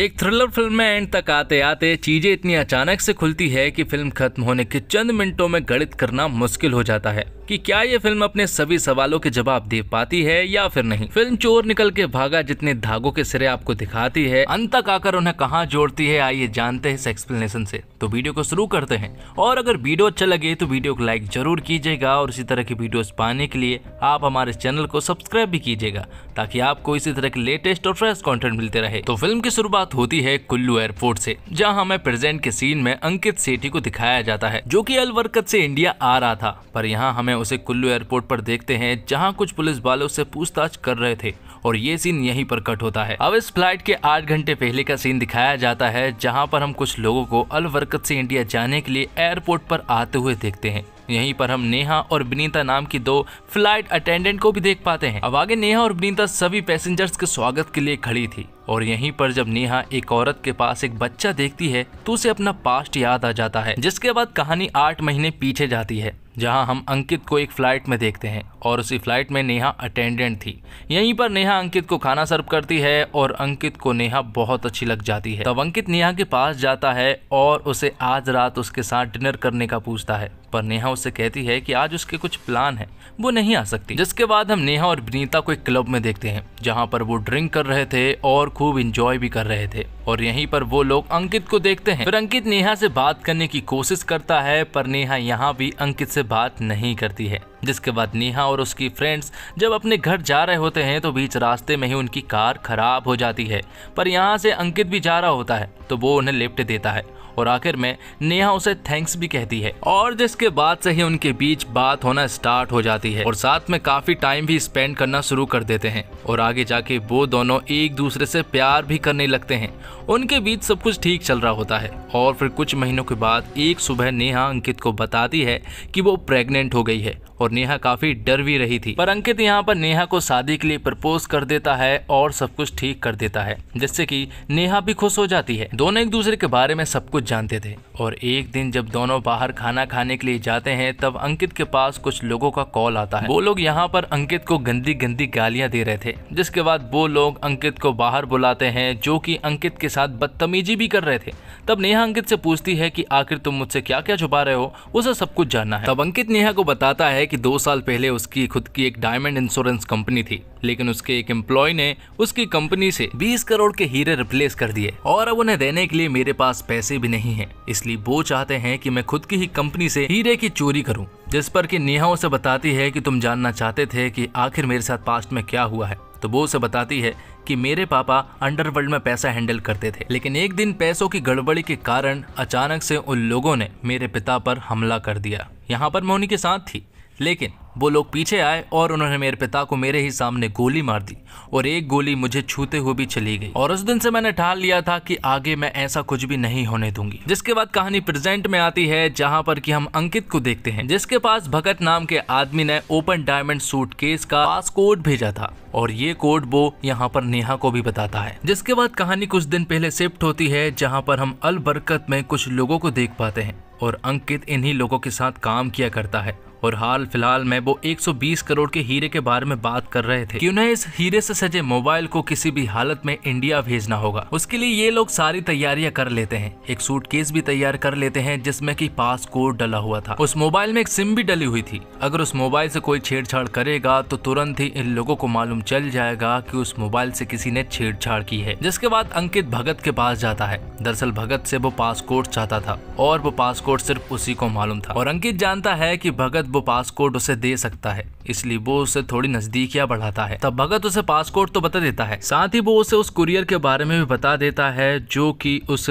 एक thriller film में and तक आते आते चीजें इतनी अचानक से खुलती है कि फिल्म खत्म होने के चंद मिनटों में गणित करना मुश्किल हो जाता है कि क्या ये फिल्म अपने सभी सवालों के जवाब दे पाती है या फिर नहीं फिल्म चोर निकल के भागा जितने धागों के सिरे आपको दिखाती है अंत तक आकर उन्हें कहाँ जोड़ती है आइए जानते हैं इस एक्सप्लेनेशन से तो वीडियो को शुरू करते हैं और अगर वीडियो अच्छा लगे तो वीडियो को लाइक जरूर कीजिएगा और इसी तरह की वीडियो पाने के लिए आप हमारे चैनल को सब्सक्राइब भी कीजिएगा ताकि आपको इसी तरह के लेटेस्ट और फ्रेश कंटेंट मिलते रहे तो फिल्म की शुरुआत होती है कुल्लू एयरपोर्ट से जहाँ हमें प्रेजेंट के सीन में अंकित सेठी को दिखाया जाता है जो कि अलवरकत से इंडिया आ रहा था पर यहाँ हमें उसे कुल्लू एयरपोर्ट पर देखते हैं जहां कुछ पुलिस वाले उसे पूछताछ कर रहे थे और ये सीन यहीं पर कट होता है अब इस फ्लाइट के आठ घंटे पहले का सीन दिखाया जाता है जहाँ पर हम कुछ लोगों को अल बरकत से इंडिया जाने के लिए एयरपोर्ट पर आते हुए देखते हैं यहीं पर हम नेहा और बिनीता नाम की दो फ्लाइट अटेंडेंट को भी देख पाते हैं अब आगे नेहा और बिनीता सभी पैसेंजर्स के स्वागत के लिए खड़ी थी और यहीं पर जब नेहा एक औरत के पास एक बच्चा देखती है तो उसे अपना पास्ट याद आ जाता है जिसके बाद कहानी आठ महीने पीछे जाती है जहां हम अंकित को एक फ्लाइट में देखते हैं और उसी फ्लाइट में नेहा अटेंडेंट थी यहीं पर नेहा अंकित को खाना सर्व करती है और अंकित को नेहा बहुत अच्छी लग जाती है तब अंकित नेहा के पास जाता है और उसे आज रात उसके साथ डिनर करने का पूछता है पर नेहा नेहा उसे कहती है कि आज उसके कुछ प्लान हैं वो नहीं आ सकती जिसके बाद हम नेहा और विनीता को एक क्लब में देखते हैं जहां पर वो ड्रिंक कर रहे थे और खूब इंजॉय भी कर रहे थे और यहीं पर वो लोग अंकित को देखते हैं फिर अंकित नेहा से बात करने की कोशिश करता है पर नेहा यहाँ भी अंकित से बात नहीं करती है जिसके बाद नेहा और उसकी फ्रेंड्स जब अपने घर जा रहे होते हैं तो बीच रास्ते में ही उनकी कार खराब हो जाती है पर यहाँ से अंकित भी जा रहा होता है तो वो उन्हें लिफ्ट देता है और आखिर में नेहा उसे थैंक्स भी कहती है और जिसके बाद से ही उनके बीच बात होना स्टार्ट हो जाती है और साथ में काफी टाइम भी स्पेंड करना शुरू कर देते हैं और आगे जाके वो दोनों एक दूसरे से प्यार भी करने लगते हैं उनके बीच सब कुछ ठीक चल रहा होता है और फिर कुछ महीनों के बाद एक सुबह नेहा अंकित को बताती है कि वो प्रेग्नेंट हो गई है और नेहा काफी डर भी रही थी पर अंकित यहाँ पर नेहा को शादी के लिए प्रपोज कर देता है और सब कुछ ठीक कर देता है जिससे की नेहा भी खुश हो जाती है दोनों एक दूसरे के बारे में सब कुछ जानते थे और एक दिन जब दोनों बाहर खाना खाने के लिए जाते हैं तब अंकित के पास कुछ लोगों का कॉल आता है वो लोग यहाँ पर अंकित को गंदी गंदी गालियाँ दे रहे थे जिसके बाद वो लोग अंकित को बाहर बुलाते हैं जो कि अंकित के साथ बदतमीजी भी कर रहे थे तब नेहा अंकित से पूछती है कि आखिर तुम मुझसे क्या क्या छुपा रहे हो उसे सब कुछ जानना है तब अंकित नेहा को बताता है कि दो साल पहले उसकी खुद की एक डायमंड इंश्योरेंस कंपनी थी लेकिन उसके एक एम्प्लॉय ने उसकी कंपनी से 20 करोड़ के हीरे रिप्लेस कर दिए और अब उन्हें देने के लिए मेरे पास पैसे भी नहीं है इसलिए वो चाहते हैं कि मैं खुद की ही कंपनी से हीरे की चोरी करूं जिस पर कि नेहा उसे बताती है कि तुम जानना चाहते थे कि आखिर मेरे साथ पास्ट में क्या हुआ है तो वो उसे बताती है कि मेरे पापा अंडरवर्ल्ड में पैसा हैंडल करते थे लेकिन एक दिन पैसों की गड़बड़ी के कारण अचानक से उन लोगों ने मेरे पिता पर हमला कर दिया यहाँ पर मैं उन्हीं के साथ थी लेकिन वो लोग पीछे आए और उन्होंने मेरे पिता को मेरे ही सामने गोली मार दी और एक गोली मुझे छूते हुए भी चली गई और उस दिन से मैंने ठान लिया था कि आगे मैं ऐसा कुछ भी नहीं होने दूंगी जिसके बाद कहानी प्रेजेंट में आती है जहां पर कि हम अंकित को देखते हैं जिसके पास भगत नाम के आदमी ने ओपन डायमंड सूट केस का पास कोड भेजा था और ये कोड वो यहाँ पर नेहा को भी बताता है जिसके बाद कहानी कुछ दिन पहले शिफ्ट होती है जहाँ पर हम अल बरकत में कुछ लोगों को देख पाते हैं और अंकित इन्हीं लोगों के साथ काम किया करता है और हाल फिलहाल में वो 120 करोड़ के हीरे के बारे में बात कर रहे थे कि उन्हें इस हीरे से सजे मोबाइल को किसी भी हालत में इंडिया भेजना होगा उसके लिए ये लोग सारी तैयारियां कर लेते हैं एक सूट केस भी तैयार कर लेते हैं जिसमे की पास कोड डला हुआ था उस मोबाइल में एक सिम भी डली हुई थी अगर उस मोबाइल से कोई छेड़छाड़ करेगा तो तुरंत ही इन लोगों को मालूम चल जाएगा की उस मोबाइल से किसी ने छेड़छाड़ की है जिसके बाद अंकित भगत के पास जाता है दरअसल भगत से वो पासपोर्ट चाहता था और वो पासपोर्ट सिर्फ उसी को मालूम था और अंकित जानता है कि भगत वो पासपोर्ट उसे दे दे सकता है इसलिए वो उसे थोड़ी नजदीकियां बढ़ाता है तब भगत उसे पासपोर्ट तो बता देता है साथ ही वो उसे उस कुरियर के बारे में भी बता देता है जो कि उस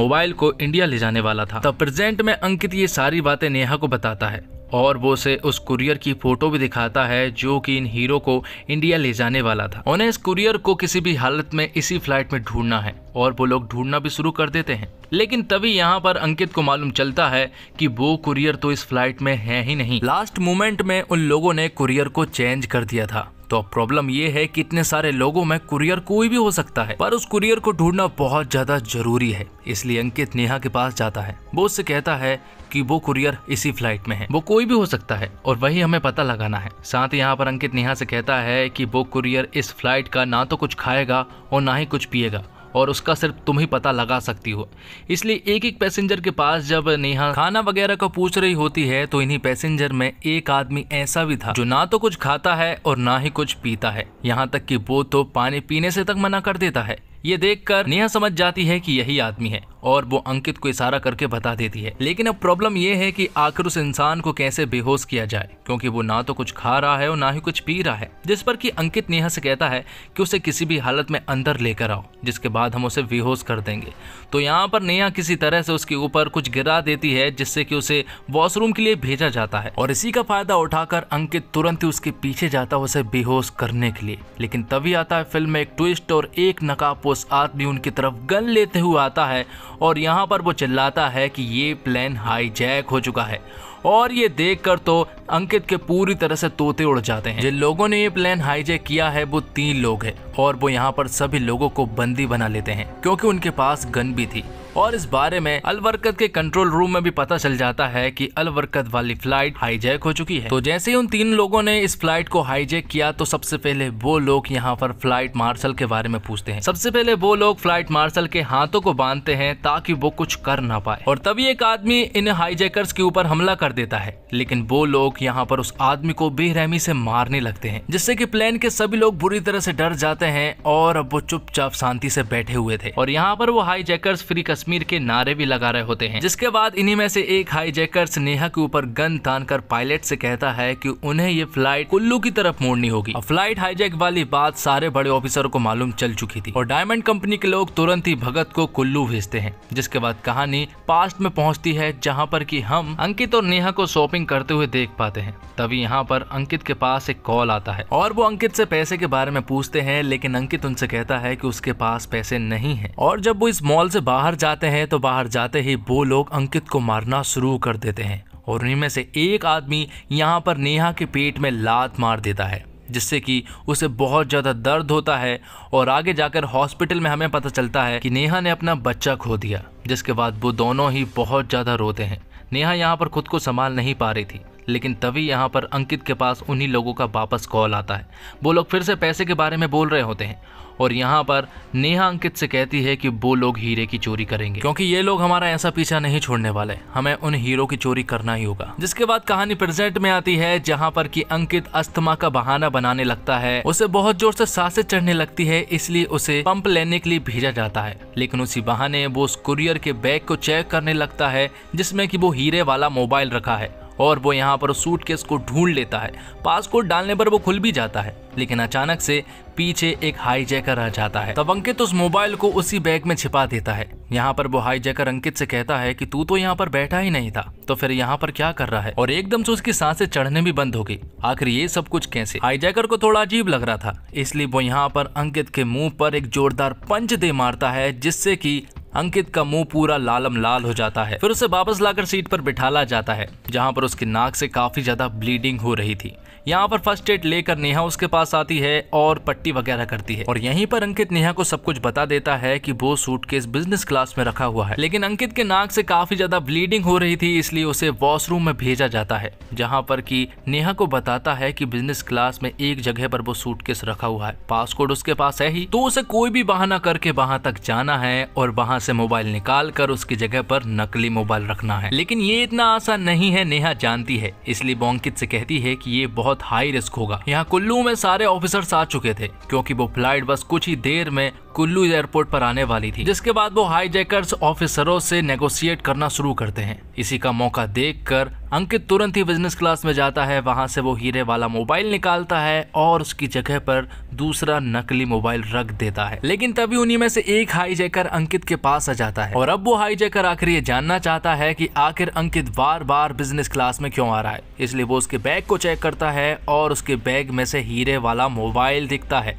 मोबाइल को इंडिया ले जाने वाला था तब प्रेजेंट में अंकित ये सारी बातें नेहा को बताता है और वो उसे उस कुरियर की फोटो भी दिखाता है जो कि इन हीरो को इंडिया ले जाने वाला था उन्हें इस कुरियर को किसी भी हालत में इसी फ्लाइट में ढूंढना है और वो लोग ढूंढना भी शुरू कर देते हैं लेकिन तभी यहाँ पर अंकित को मालूम चलता है कि वो कुरियर तो इस फ्लाइट में है ही नहीं लास्ट मोमेंट में उन लोगों ने कुरियर को चेंज कर दिया था तो प्रॉब्लम ये है कि इतने सारे लोगों में कुरियर कोई भी हो सकता है पर उस कुरियर को ढूंढना बहुत ज्यादा जरूरी है इसलिए अंकित नेहा के पास जाता है वो उससे कहता है कि वो कुरियर इसी फ्लाइट में है वो कोई भी हो सकता है और वही हमें पता लगाना है साथ ही यहाँ पर अंकित नेहा से कहता है कि वो कुरियर इस फ्लाइट का ना तो कुछ खाएगा और ना ही कुछ पिएगा और उसका सिर्फ तुम ही पता लगा सकती हो इसलिए एक एक पैसेंजर के पास जब नेहा खाना वगैरह का पूछ रही होती है तो इन्हीं पैसेंजर में एक आदमी ऐसा भी था जो ना तो कुछ खाता है और ना ही कुछ पीता है यहाँ तक कि वो तो पानी पीने से तक मना कर देता है ये देखकर नेहा समझ जाती है कि यही आदमी है और वो अंकित को इशारा करके बता देती है लेकिन अब प्रॉब्लम यह है कि आखिर उस इंसान को कैसे बेहोश किया जाए क्योंकि वो ना तो कुछ खा रहा है और ना ही कुछ पी रहा है जिस पर कि अंकित नेहा से कहता है कि उसे किसी भी हालत में अंदर लेकर आओ जिसके बाद हम उसे बेहोश कर देंगे तो यहाँ पर नेहा किसी तरह से उसके ऊपर कुछ गिरा देती है जिससे कि उसे वॉशरूम के लिए भेजा जाता है और इसी का फायदा उठाकर अंकित तुरंत ही उसके पीछे जाता है उसे बेहोश करने के लिए लेकिन तभी आता है फिल्म में एक ट्विस्ट और एक नकाबपोश आदमी उनकी तरफ गन लेते हुए आता है और यहाँ पर वो चिल्लाता है कि ये प्लान हाईजैक हो चुका है और ये देखकर तो अंकित के पूरी तरह से तोते उड़ जाते हैं जिन लोगों ने ये प्लान हाईजेक किया है वो तीन लोग हैं और वो यहाँ पर सभी लोगों को बंदी बना लेते हैं क्योंकि उनके पास गन भी थी और इस बारे में अलवरकत के कंट्रोल रूम में भी पता चल जाता है कि अलवरकत वाली फ्लाइट हाईजैक हो चुकी है तो जैसे ही उन तीन लोगों ने इस फ्लाइट को हाईजैक किया तो सबसे पहले वो लोग यहाँ पर फ्लाइट मार्शल के बारे में पूछते हैं सबसे पहले वो लोग फ्लाइट मार्शल के हाथों को बांधते हैं ताकि वो कुछ कर ना पाए और तभी एक आदमी इन हाईजैकर्स के ऊपर हमला कर देता है लेकिन वो लोग यहाँ पर उस आदमी को बेरहमी से मारने लगते हैं जिससे कि प्लेन के सभी लोग बुरी तरह से डर जाते हैं और अब वो चुपचाप शांति से बैठे हुए थे और यहाँ पर वो हाईजैकर्स फ्री का कश्मीर के नारे भी लगा रहे होते हैं जिसके बाद इन्हीं में से एक हाईजेकर नेहा के ऊपर गन तान कर पायलट से कहता है कि उन्हें ये फ्लाइट कुल्लू की तरफ मोड़नी होगी फ्लाइट हाईजेक वाली बात सारे बड़े ऑफिसर को मालूम चल चुकी थी और डायमंड कंपनी के लोग तुरंत ही भगत को कुल्लू भेजते हैं जिसके बाद कहानी पास्ट में पहुंचती है जहां पर कि हम अंकित और नेहा को शॉपिंग करते हुए देख पाते हैं तभी यहाँ पर अंकित के पास एक कॉल आता है और वो अंकित से पैसे के बारे में पूछते हैं लेकिन अंकित उनसे कहता है कि उसके पास पैसे नहीं है और जब वो इस मॉल से बाहर जा जाते हैं तो बाहर जाते ही वो लोग अंकित को मारना शुरू कर देते हैं और उन्हीं से एक आदमी यहाँ पर नेहा के पेट में लात मार देता है जिससे कि उसे बहुत ज़्यादा दर्द होता है और आगे जाकर हॉस्पिटल में हमें पता चलता है कि नेहा ने अपना बच्चा खो दिया जिसके बाद वो दोनों ही बहुत ज़्यादा रोते हैं नेहा यहाँ पर खुद को संभाल नहीं पा रही थी लेकिन तभी यहाँ पर अंकित के पास उन्हीं लोगों का वापस कॉल आता है वो लोग फिर से पैसे के बारे में बोल रहे होते हैं और यहाँ पर नेहा अंकित से कहती है कि वो लोग हीरे की चोरी करेंगे क्योंकि ये लोग हमारा ऐसा पीछा नहीं छोड़ने वाले हमें उन हीरो की चोरी करना ही होगा जिसके बाद कहानी प्रेजेंट में आती है जहाँ पर कि अंकित अस्थमा का बहाना बनाने लगता है उसे बहुत जोर से सांसें चढ़ने लगती है इसलिए उसे पंप लेने के लिए भेजा जाता है लेकिन उसी बहाने वो उस कुरियर के बैग को चेक करने लगता है जिसमे की वो हीरे वाला मोबाइल रखा है और वो यहाँ पर सूट केस को ढूंढ लेता है पासकोड डालने पर वो खुल भी जाता है लेकिन अचानक से पीछे एक हाईजैकर आ जाता है तब अंकित उस मोबाइल को उसी बैग में छिपा देता है यहाँ पर वो हाईजैकर अंकित से कहता है कि तू तो यहाँ पर बैठा ही नहीं था तो फिर यहाँ पर क्या कर रहा है और एकदम से उसकी सांसें चढ़ने भी बंद हो गई आखिर ये सब कुछ कैसे हाईजैकर को थोड़ा अजीब लग रहा था इसलिए वो यहाँ पर अंकित के मुंह पर एक जोरदार पंच दे मारता है जिससे की अंकित का मुंह पूरा लालम लाल हो जाता है फिर उसे वापस लाकर सीट पर बिठाला जाता है जहां पर उसकी नाक से काफी ज्यादा ब्लीडिंग हो रही थी यहाँ पर फर्स्ट एड लेकर नेहा उसके पास आती है और पट्टी वगैरह करती है और यहीं पर अंकित नेहा को सब कुछ बता देता है कि वो सूटकेस बिजनेस क्लास में रखा हुआ है लेकिन अंकित के नाक से काफी ज्यादा ब्लीडिंग हो रही थी इसलिए उसे वॉशरूम में भेजा जाता है जहाँ पर की नेहा को बताता है की बिजनेस क्लास में एक जगह पर वो सूटकेस रखा हुआ है पासपोर्ट उसके पास है ही तो उसे कोई भी बहाना करके वहाँ तक जाना है और वहाँ से मोबाइल निकाल कर उसकी जगह पर नकली मोबाइल रखना है लेकिन ये इतना आसान नहीं है नेहा जानती है इसलिए वो अंकित से कहती है की ये बहुत बहुत हाई रिस्क होगा यहाँ कुल्लू में सारे ऑफिसर आ चुके थे क्योंकि वो फ्लाइट बस कुछ ही देर में कुल्लू एयरपोर्ट पर आने वाली थी जिसके बाद वो हाईजेकर्स ऑफिसरों से नेगोशिएट करना शुरू करते हैं इसी का मौका देखकर अंकित तुरंत ही बिजनेस क्लास में जाता है वहां से वो हीरे वाला मोबाइल निकालता है और उसकी जगह पर दूसरा नकली मोबाइल रख देता है लेकिन तभी उन्हीं में से एक हाईजेकर अंकित के पास आ जाता है और अब वो जेकर आखिर ये जानना चाहता है की आखिर अंकित बार बार बिजनेस क्लास में क्यों आ रहा है इसलिए वो उसके बैग को चेक करता है है और उसके बैग में से हीरे वाला मोबाइल दिखता है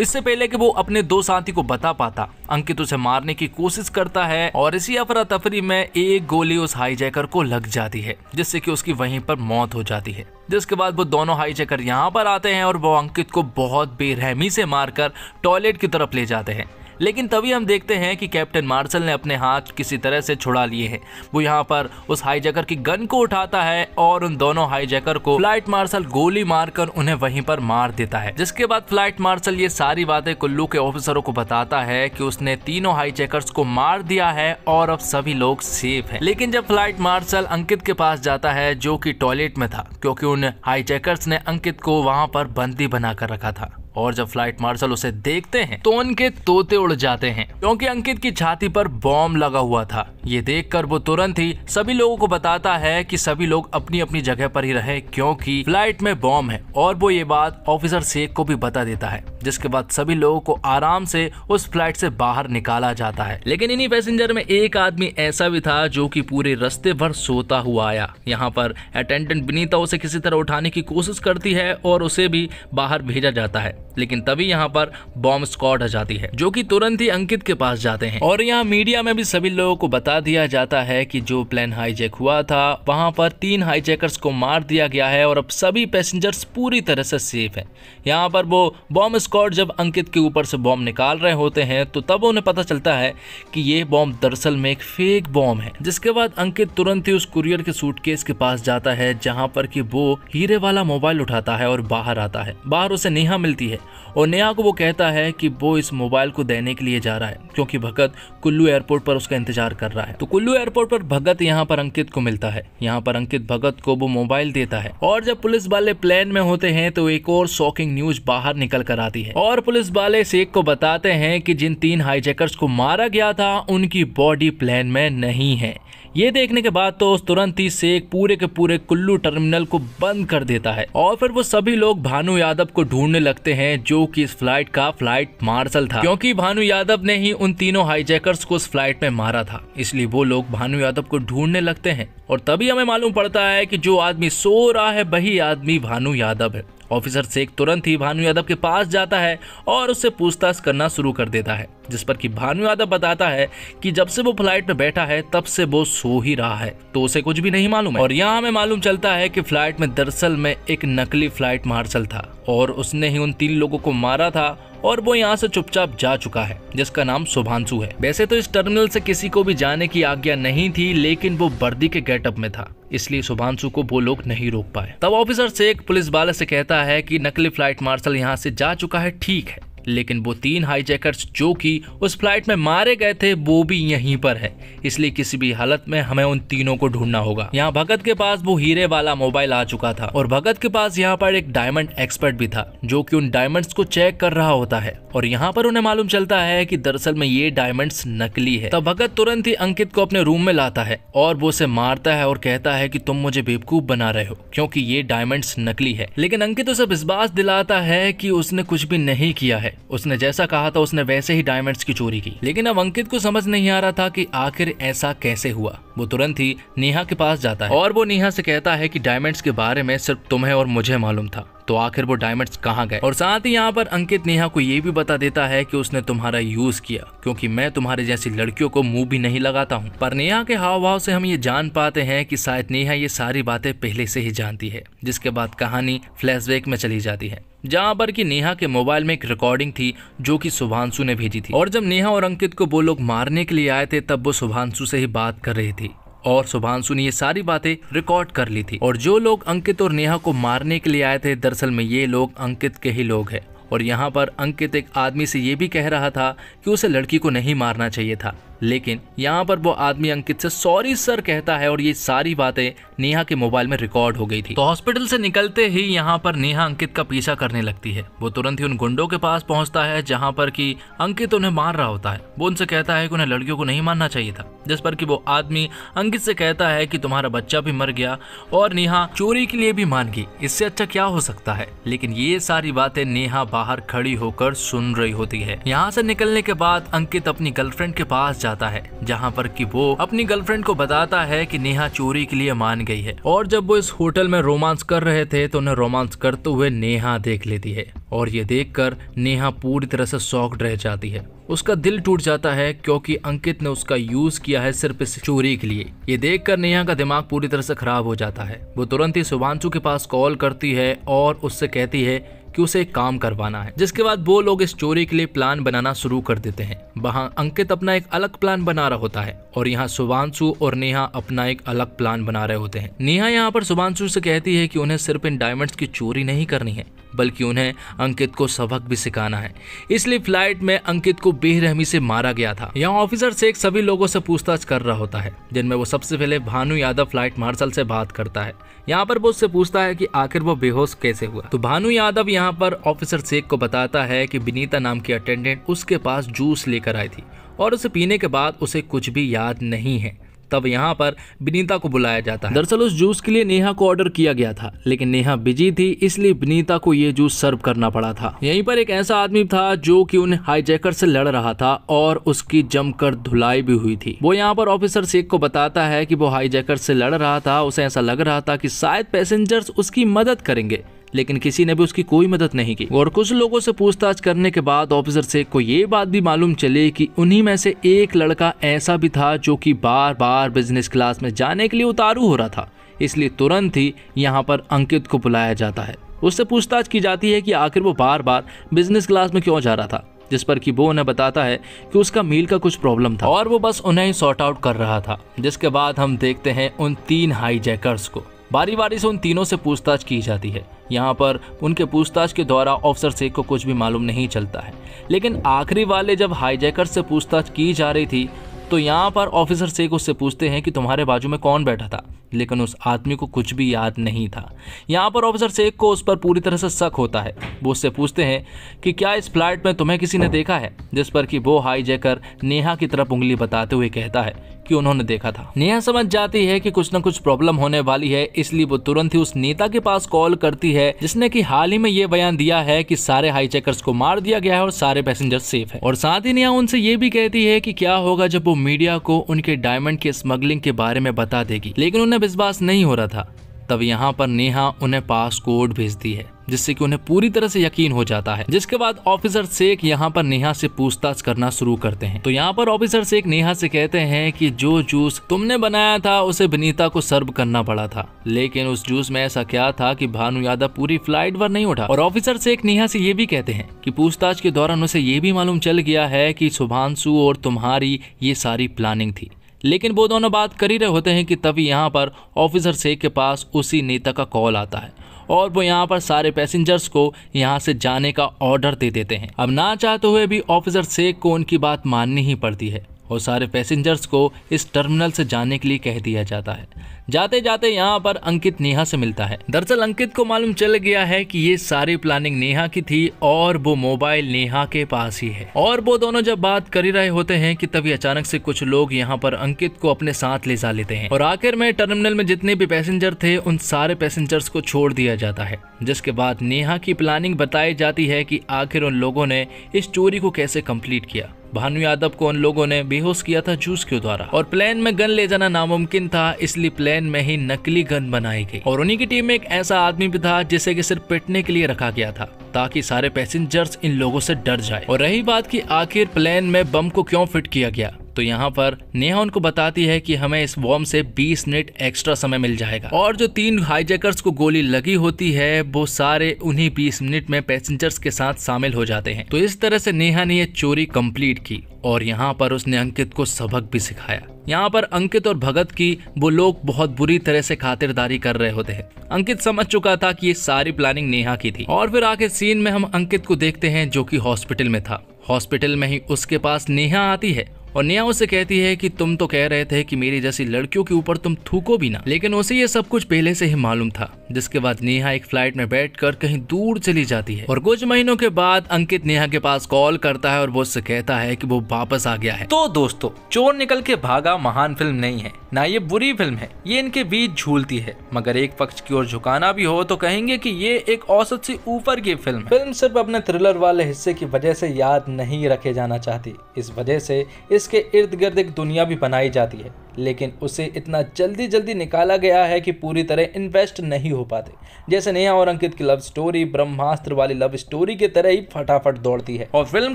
इससे पहले कि वो अपने दो साथी को बता पाता अंकित उसे मारने की कोशिश करता है और इसी अफरा तफरी में एक गोली उस हाईजैकर को लग जाती है जिससे कि उसकी वहीं पर मौत हो जाती है जिसके बाद वो दोनों हाईजैकर यहाँ पर आते हैं और वो अंकित को बहुत बेरहमी से मारकर टॉयलेट की तरफ ले जाते हैं लेकिन तभी हम देखते हैं कि कैप्टन मार्शल ने अपने हाथ किसी तरह से छुड़ा लिए हैं वो यहाँ पर उस हाईजैकर की गन को उठाता है और उन दोनों हाईजैकर को फ्लाइट मार्शल गोली मारकर उन्हें वहीं पर मार देता है जिसके बाद फ्लाइट मार्शल ये सारी बातें कुल्लू के ऑफिसरों को बताता है की उसने तीनों हाईजैकर्स को मार दिया है और अब सभी लोग सेफ है लेकिन जब फ्लाइट मार्शल अंकित के पास जाता है जो की टॉयलेट में था क्योंकि उन हाईजैकर्स ने अंकित को वहां पर बंदी बनाकर रखा था और जब फ्लाइट मार्शल उसे देखते हैं तो उनके तोते उड़ जाते हैं क्योंकि अंकित की छाती पर बॉम्ब लगा हुआ था ये देखकर वो तुरंत ही सभी लोगों को बताता है कि सभी लोग अपनी अपनी जगह पर ही रहे क्योंकि फ्लाइट में बॉम्ब है और वो ये बात ऑफिसर शेख को भी बता देता है जिसके बाद सभी लोगों को आराम से उस फ्लाइट से बाहर निकाला जाता है लेकिन इन्हीं पैसेंजर में एक आदमी ऐसा भी था जो कि पूरे रस्ते भर सोता हुआ आया यहाँ पर अटेंडेंट बिनीता उसे किसी तरह उठाने की कोशिश करती है और उसे भी बाहर भेजा जाता है लेकिन तभी यहाँ पर बॉम्ब स्क्वाड आ जाती है जो कि तुरंत ही अंकित के पास जाते हैं और यहाँ मीडिया में भी सभी लोगों को बता दिया जाता है कि जो प्लेन हाईजेक हुआ था वहां पर तीन हाईजेकर्स को मार दिया गया है और अब सभी पैसेंजर्स पूरी तरह से सेफ हैं यहाँ पर वो बॉम्ब स्क्वाड जब अंकित के ऊपर से बॉम्ब निकाल रहे होते हैं तो तब उन्हें पता चलता है कि ये बॉम्ब दरअसल में एक फेक बॉम्ब है जिसके बाद अंकित तुरंत ही उस कुरियर के सूटकेस के पास जाता है जहाँ पर कि वो हीरे वाला मोबाइल उठाता है और बाहर आता है बाहर उसे नेहा मिलती है और नेहा को वो कहता है कि वो इस मोबाइल को देने के लिए जा रहा है क्योंकि भगत कुल्लू एयरपोर्ट पर उसका इंतजार कर रहा है तो कुल्लू एयरपोर्ट पर भगत यहाँ पर अंकित को मिलता है यहाँ पर अंकित भगत को वो मोबाइल देता है और जब पुलिस वाले प्लेन में होते हैं तो एक और शॉकिंग न्यूज बाहर निकल कर आती है और पुलिस वाले शेख को बताते हैं कि जिन तीन हाईजेकर्स को मारा गया था उनकी बॉडी प्लेन में नहीं है ये देखने के बाद तो तुरंत ही शेख पूरे के पूरे कुल्लू टर्मिनल को बंद कर देता है और फिर वो सभी लोग भानु यादव को ढूंढने लगते हैं जो कि इस फ्लाइट का फ्लाइट मार्शल था क्योंकि भानु यादव ने ही उन तीनों हाईजैकर्स को उस फ्लाइट में मारा था इसलिए वो लोग भानु यादव को ढूंढने लगते हैं और तभी हमें मालूम पड़ता है कि जो आदमी सो रहा है वही आदमी भानु यादव है ऑफिसर शेख तुरंत ही भानु यादव के पास जाता है और उससे पूछताछ करना शुरू कर देता है जिस पर कि भानु यादव बताता है कि जब से वो फ्लाइट में बैठा है तब से वो सो ही रहा है तो उसे कुछ भी नहीं मालूम है और यहाँ हमें मालूम चलता है कि फ्लाइट में दरअसल में एक नकली फ्लाइट मार्शल था और उसने ही उन तीन लोगों को मारा था और वो यहाँ से चुपचाप जा चुका है जिसका नाम शुभांशु है वैसे तो इस टर्मिनल से किसी को भी जाने की आज्ञा नहीं थी लेकिन वो वर्दी के गेटअप में था इसलिए सुभांशु को वो लोग नहीं रोक पाए तब ऑफिसर शेख पुलिस वाले से कहता है कि नकली फ्लाइट मार्शल यहाँ से जा चुका है ठीक है लेकिन वो तीन हाईजैकर्स जो कि उस फ्लाइट में मारे गए थे वो भी यहीं पर है इसलिए किसी भी हालत में हमें उन तीनों को ढूंढना होगा यहाँ भगत के पास वो हीरे वाला मोबाइल आ चुका था और भगत के पास यहाँ पर एक डायमंड एक्सपर्ट भी था जो की उन डायमंड को चेक कर रहा होता है और यहाँ पर उन्हें मालूम चलता है की दरअसल में ये डायमंड नकली है तब भगत तुरंत ही अंकित को अपने रूम में लाता है और वो उसे मारता है और कहता है की तुम मुझे बेवकूफ बना रहे हो क्यूँकी ये डायमंड नकली है लेकिन अंकित उसे विश्वास दिलाता है की उसने कुछ भी नहीं किया है उसने जैसा कहा था उसने वैसे ही डायमंड्स की चोरी की लेकिन अब अंकित को समझ नहीं आ रहा था कि आखिर ऐसा कैसे हुआ वो तुरंत ही नेहा के पास जाता है और वो नेहा से कहता है कि डायमंड्स के बारे में सिर्फ तुम्हें और मुझे मालूम था तो आखिर वो डायमंड्स कहाँ गए और साथ ही यहाँ पर अंकित नेहा को ये भी बता देता है कि उसने तुम्हारा यूज किया क्योंकि मैं तुम्हारे जैसी लड़कियों को मुंह भी नहीं लगाता हूँ पर नेहा के हाव भाव से हम ये जान पाते हैं कि शायद नेहा ये सारी बातें पहले से ही जानती है जिसके बाद कहानी फ्लैशबैक में चली जाती है जहाँ पर की नेहा के मोबाइल में एक रिकॉर्डिंग थी जो कि सुभांशु ने भेजी थी और जब नेहा और अंकित को वो लोग मारने के लिए आए थे तब वो सुभांशु से ही बात कर रही थी और सुभांशु ने ये सारी बातें रिकॉर्ड कर ली थी और जो लोग अंकित और नेहा को मारने के लिए आए थे दरअसल में ये लोग अंकित के ही लोग हैं और यहाँ पर अंकित एक आदमी से ये भी कह रहा था कि उसे लड़की को नहीं मारना चाहिए था लेकिन यहाँ पर वो आदमी अंकित से सॉरी सर कहता है और ये सारी बातें नेहा के मोबाइल में रिकॉर्ड हो गई थी तो हॉस्पिटल से निकलते ही यहाँ पर नेहा अंकित का पीछा करने लगती है वो तुरंत ही उन गुंडों के पास पहुंचता है जहाँ पर कि अंकित उन्हें मार रहा होता है वो उनसे कहता है कि उन्हें लड़कियों को नहीं मारना चाहिए था जिस पर की वो आदमी अंकित से कहता है की तुम्हारा बच्चा भी मर गया और नेहा चोरी के लिए भी मान गई इससे अच्छा क्या हो सकता है लेकिन ये सारी बातें नेहा बाहर खड़ी होकर सुन रही होती है यहाँ से निकलने के बाद अंकित अपनी गर्लफ्रेंड के पास जाता जाता है जहाँ पर कि वो अपनी गर्लफ्रेंड को बताता है कि नेहा चोरी के लिए मान गई है और जब वो इस होटल में रोमांस कर रहे थे तो उन्हें रोमांस करते हुए नेहा देख लेती है और ये देख नेहा पूरी तरह से शॉक्ड रह जाती है उसका दिल टूट जाता है क्योंकि अंकित ने उसका यूज किया है सिर्फ इस चोरी के लिए ये देखकर नेहा का दिमाग पूरी तरह से खराब हो जाता है वो तुरंत ही सुबांशु के पास कॉल करती है और उससे कहती है कि उसे एक काम करवाना है जिसके बाद वो लोग इस चोरी के लिए प्लान बनाना शुरू कर देते हैं वहाँ अंकित अपना एक अलग प्लान बना रहा होता है और यहाँ सुबांशु और नेहा अपना एक अलग प्लान बना रहे होते हैं नेहा यहाँ पर सुबांशु से कहती है कि उन्हें सिर्फ इन डायमंड्स की चोरी नहीं करनी है बल्कि उन्हें अंकित को सबक भी सिखाना है इसलिए फ्लाइट में अंकित को बेरहमी से मारा गया था यहाँ ऑफिसर से एक सभी लोगों से पूछताछ कर रहा होता है जिनमें वो सबसे पहले भानु यादव फ्लाइट मार्शल से बात करता है यहाँ पर वो उससे पूछता है कि आखिर वो बेहोश कैसे हुआ तो भानु यादव यहाँ यहाँ पर ऑफिसर शेख को बताता है कि बिनीता नाम की अटेंडेंट उसके पास जूस लेकर आई थी और उसे पीने के बाद उसे कुछ भी याद नहीं है तब यहाँ पर बिनीता को बुलाया जाता है दरअसल उस जूस के लिए नेहा को ऑर्डर किया गया था लेकिन नेहा बिजी थी इसलिए बिनीता को ये जूस सर्व करना पड़ा था यहीं पर एक ऐसा आदमी था जो कि उन्हें हाईजैकर से लड़ रहा था और उसकी जमकर धुलाई भी हुई थी वो यहाँ पर ऑफिसर शेख को बताता है की वो हाईजैकर से लड़ रहा था उसे ऐसा लग रहा था की शायद पैसेंजर्स उसकी मदद करेंगे लेकिन किसी ने भी उसकी कोई मदद नहीं की और कुछ लोगों से पूछताछ करने के बाद ऑफिसर से को ये बात भी मालूम चले कि उन्हीं में से एक लड़का ऐसा भी था जो कि बार बार बिजनेस क्लास में जाने के लिए उतारू हो रहा था इसलिए तुरंत ही यहाँ पर अंकित को बुलाया जाता है उससे पूछताछ की जाती है कि आखिर वो बार बार बिजनेस क्लास में क्यों जा रहा था जिस पर कि वो उन्हें बताता है कि उसका मील का कुछ प्रॉब्लम था और वो बस उन्हें ही सॉर्ट आउट कर रहा था जिसके बाद हम देखते हैं उन तीन हाईजैकर्स को बारी बारी से उन तीनों से पूछताछ की जाती है यहाँ पर उनके पूछताछ के द्वारा ऑफिसर शेख को कुछ भी मालूम नहीं चलता है लेकिन आखिरी वाले जब हाईजैकर से पूछताछ की जा रही थी तो यहाँ पर ऑफिसर शेख उससे पूछते हैं कि तुम्हारे बाजू में कौन बैठा था लेकिन उस आदमी को कुछ भी याद नहीं था यहाँ पर ऑफिसर शेख को उस पर पूरी तरह से शक होता है वो उससे पूछते हैं कि क्या इस फ्लाइट में तुम्हें किसी ने देखा है जिस पर कि वो हाई जेकर नेहा की तरफ उंगली बताते हुए कहता है कि उन्होंने देखा था नेहा समझ जाती है कि कुछ न कुछ प्रॉब्लम होने वाली है इसलिए वो तुरंत ही उस नेता के पास कॉल करती है जिसने कि हाल ही में ये बयान दिया है कि सारे हाई चेकर्स को मार दिया गया है और सारे पैसेंजर सेफ है और साथ ही नेहा उनसे ये भी कहती है कि क्या होगा जब वो मीडिया को उनके डायमंड के स्मगलिंग के बारे में बता देगी लेकिन उन्हें विश्वास नहीं हो रहा था तब यहाँ पर नेहा उन्हें पास कोड भेजती है जिससे कि उन्हें पूरी तरह से यकीन हो जाता है जिसके बाद ऑफिसर शेख यहाँ पर नेहा से पूछताछ करना शुरू करते हैं तो यहाँ पर ऑफिसर शेख नेहा से कहते हैं कि जो जूस तुमने बनाया था उसे बनीता को सर्व करना पड़ा था लेकिन उस जूस में ऐसा क्या था कि भानु यादव पूरी फ्लाइट पर नहीं उठा और ऑफिसर शेख नेहा से ये भी कहते हैं की पूछताछ के दौरान उसे ये भी मालूम चल गया है की शुभांशु और तुम्हारी ये सारी प्लानिंग थी लेकिन वो दोनों बात कर ही रहे होते हैं कि तभी यहाँ पर ऑफिसर शेख के पास उसी नेता का कॉल आता है और वो यहाँ पर सारे पैसेंजर्स को यहाँ से जाने का ऑर्डर दे देते हैं अब ना चाहते हुए भी ऑफिसर शेख को उनकी बात माननी ही पड़ती है और सारे पैसेंजर्स को इस टर्मिनल से जाने के लिए कह दिया जाता है जाते जाते यहाँ पर अंकित नेहा से मिलता है दरअसल अंकित को मालूम चल गया है कि ये सारी प्लानिंग नेहा की थी और वो मोबाइल नेहा के पास ही है और वो दोनों जब बात कर ही रहे होते हैं कि तभी अचानक से कुछ लोग यहाँ पर अंकित को अपने साथ ले जा लेते हैं और आखिर में टर्मिनल में जितने भी पैसेंजर थे उन सारे पैसेंजर्स को छोड़ दिया जाता है जिसके बाद नेहा की प्लानिंग बताई जाती है कि आखिर उन लोगों ने इस चोरी को कैसे कंप्लीट किया भानु यादव को उन लोगों ने बेहोश किया था जूस के द्वारा और प्लेन में गन ले जाना नामुमकिन था इसलिए प्लेन में ही नकली गन बनाई गई और उन्हीं की टीम में एक ऐसा आदमी भी था जिसे कि सिर्फ पिटने के लिए रखा गया था ताकि सारे पैसेंजर्स इन लोगों से डर जाए और रही बात की आखिर प्लेन में बम को क्यों फिट किया गया तो यहाँ पर नेहा उनको बताती है कि हमें इस वॉर्म से 20 मिनट एक्स्ट्रा समय मिल जाएगा और जो तीन हाईजैकर्स को गोली लगी होती है वो सारे उन्हीं 20 मिनट में पैसेंजर्स के साथ शामिल हो जाते हैं तो इस तरह से नेहा ने ये चोरी कंप्लीट की और यहाँ पर उसने अंकित को सबक भी सिखाया यहाँ पर अंकित और भगत की वो लोग बहुत बुरी तरह से खातिरदारी कर रहे होते हैं अंकित समझ चुका था कि ये सारी प्लानिंग नेहा की थी और फिर आखिर सीन में हम अंकित को देखते हैं जो कि हॉस्पिटल में था हॉस्पिटल में ही उसके पास नेहा आती है और नेहा उसे कहती है कि तुम तो कह रहे थे कि मेरी जैसी लड़कियों के ऊपर तुम थूको भी ना लेकिन उसे ये सब कुछ पहले से ही मालूम था जिसके बाद नेहा एक फ्लाइट में बैठकर कहीं दूर चली जाती है और कुछ महीनों के बाद अंकित नेहा के पास कॉल करता है और वो उससे कहता है की वो वापस आ गया है तो दोस्तों चोर निकल के भागा महान फिल्म नहीं है न ये बुरी फिल्म है ये इनके बीच झूलती है मगर एक पक्ष की ओर झुकाना भी हो तो कहेंगे की ये एक औसत से ऊपर की फिल्म फिल्म सिर्फ अपने थ्रिलर वाले हिस्से की वजह से याद नहीं रखे जाना चाहती इस वजह से इस इसके इर्द गिर्द एक दुनिया भी बनाई जाती है लेकिन उसे इतना जल्दी जल्दी निकाला गया है कि पूरी तरह इन्वेस्ट नहीं हो पाते जैसे नेहा और अंकित की लव स्टोरी ब्रह्मास्त्र वाली लव स्टोरी की तरह ही फटाफट दौड़ती है और फिल्म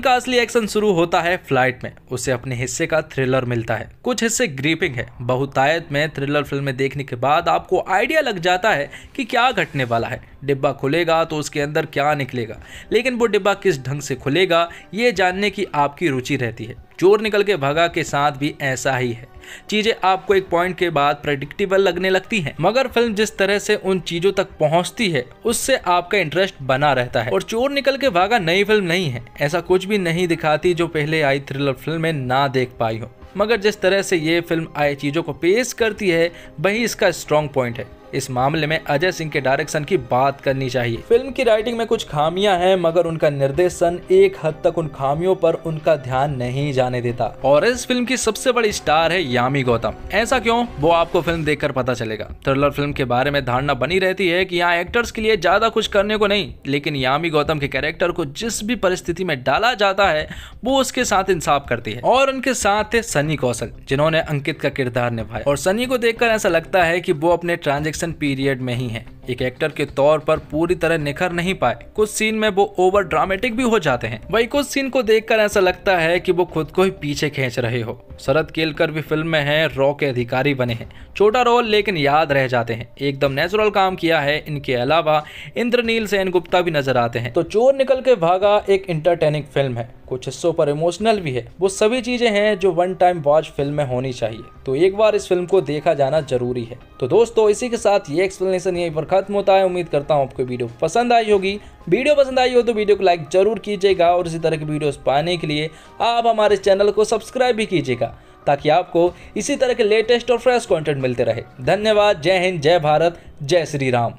का असली एक्शन शुरू होता है फ्लाइट में उसे अपने हिस्से का थ्रिलर मिलता है कुछ हिस्से ग्रीपिंग है बहुतायत में थ्रिलर फिल्में देखने के बाद आपको आइडिया लग जाता है कि क्या घटने वाला है डिब्बा खुलेगा तो उसके अंदर क्या निकलेगा लेकिन वो डिब्बा किस ढंग से खुलेगा ये जानने की आपकी रुचि रहती है चोर निकल के भगा के साथ भी ऐसा ही है चीजें आपको एक पॉइंट के बाद प्रेडिक्टेबल लगने लगती हैं मगर फिल्म जिस तरह से उन चीजों तक पहुंचती है उससे आपका इंटरेस्ट बना रहता है और चोर निकल के भागा नई फिल्म नहीं है ऐसा कुछ भी नहीं दिखाती जो पहले आई थ्रिलर फिल्म में ना देख पाई हो मगर जिस तरह से ये फिल्म आई चीज़ों को पेश करती है वही इसका स्ट्रॉन्ग पॉइंट है इस मामले में अजय सिंह के डायरेक्शन की बात करनी चाहिए फिल्म की राइटिंग में कुछ खामियां हैं मगर उनका निर्देशन एक हद तक उन खामियों पर उनका ध्यान नहीं जाने देता और इस फिल्म की सबसे बड़ी स्टार है यामी गौतम ऐसा क्यों वो आपको फिल्म देख पता चलेगा थ्रिलर फिल्म के बारे में धारणा बनी रहती है की यहाँ एक्टर्स के लिए ज्यादा कुछ करने को नहीं लेकिन यामी गौतम के कैरेक्टर को जिस भी परिस्थिति में डाला जाता है वो उसके साथ इंसाफ करती है और उनके साथ थे सनी कौशल जिन्होंने अंकित का किरदार निभाया और सनी को देखकर ऐसा लगता है की वो अपने ट्रांजेक्शन इलेक्शन पीरियड में ही हैं एक एक्टर के तौर पर पूरी तरह निखर नहीं पाए कुछ सीन में वो ओवर ड्रामेटिक भी हो जाते हैं वही कुछ सीन को देखकर ऐसा लगता है की वो खुद को ही पीछे खेच रहे हो शरद केलकर भी फिल्म में है रॉ के अधिकारी बने हैं छोटा रोल लेकिन याद रह जाते हैं एकदम नेचुरल काम किया है इनके अलावा इंद्रनील सेन गुप्ता भी नजर आते हैं तो चोर निकल के भागा एक इंटरटेनिंग फिल्म है कुछ हिस्सों पर इमोशनल भी है वो सभी चीजें हैं जो वन टाइम वॉच फिल्म में होनी चाहिए तो एक बार इस फिल्म को देखा जाना जरूरी है तो दोस्तों इसी के साथ ये एक्सप्लेनेशन यही पर खत्म होता है उम्मीद करता हूँ आपको वीडियो पसंद आई होगी वीडियो पसंद आई हो तो वीडियो को लाइक जरूर कीजिएगा और इसी तरह की वीडियोस पाने के लिए आप हमारे चैनल को सब्सक्राइब भी कीजिएगा ताकि आपको इसी तरह के लेटेस्ट और फ्रेश कंटेंट मिलते रहे धन्यवाद जय हिंद जय भारत जय श्री राम